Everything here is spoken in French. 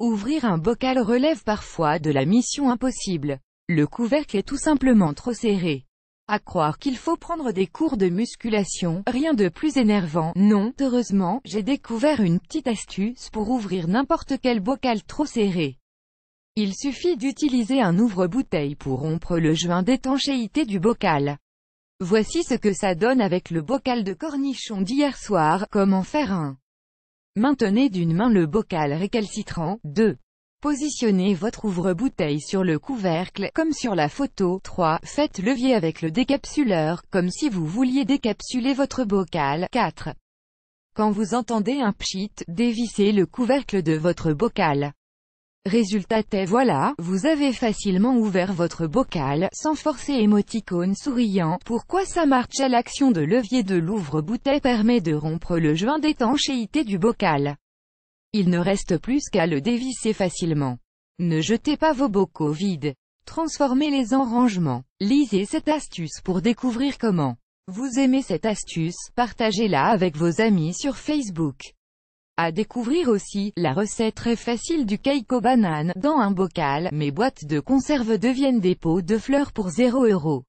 Ouvrir un bocal relève parfois de la mission impossible. Le couvercle est tout simplement trop serré. À croire qu'il faut prendre des cours de musculation, rien de plus énervant, non, heureusement, j'ai découvert une petite astuce pour ouvrir n'importe quel bocal trop serré. Il suffit d'utiliser un ouvre-bouteille pour rompre le joint d'étanchéité du bocal. Voici ce que ça donne avec le bocal de cornichon d'hier soir, comment faire un. Maintenez d'une main le bocal récalcitrant. 2. Positionnez votre ouvre-bouteille sur le couvercle, comme sur la photo. 3. Faites levier avec le décapsuleur, comme si vous vouliez décapsuler votre bocal. 4. Quand vous entendez un pchit, dévissez le couvercle de votre bocal. Résultat est voilà, vous avez facilement ouvert votre bocal, sans forcer émoticône souriant, pourquoi ça marche à l'action de levier de l'ouvre-bouteille permet de rompre le joint d'étanchéité du bocal. Il ne reste plus qu'à le dévisser facilement. Ne jetez pas vos bocaux vides. Transformez-les en rangements. Lisez cette astuce pour découvrir comment. Vous aimez cette astuce, partagez-la avec vos amis sur Facebook. À découvrir aussi, la recette très facile du cake Banane dans un bocal, mes boîtes de conserve deviennent des pots de fleurs pour 0